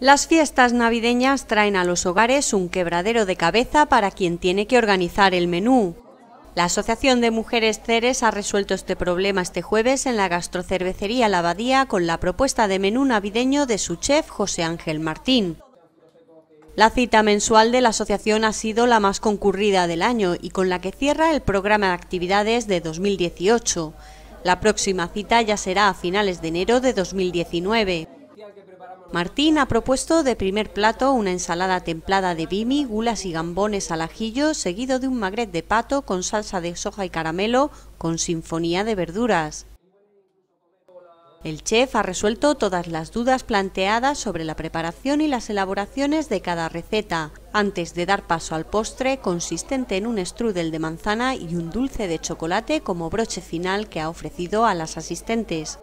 Las fiestas navideñas traen a los hogares un quebradero de cabeza para quien tiene que organizar el menú. La Asociación de Mujeres Ceres ha resuelto este problema este jueves en la gastrocervecería La Abadía con la propuesta de menú navideño de su chef José Ángel Martín. La cita mensual de la asociación ha sido la más concurrida del año y con la que cierra el programa de actividades de 2018. La próxima cita ya será a finales de enero de 2019. Martín ha propuesto de primer plato una ensalada templada de bimi, gulas y gambones al ajillo, seguido de un magret de pato con salsa de soja y caramelo, con sinfonía de verduras. El chef ha resuelto todas las dudas planteadas sobre la preparación y las elaboraciones de cada receta, antes de dar paso al postre consistente en un strudel de manzana y un dulce de chocolate como broche final que ha ofrecido a las asistentes.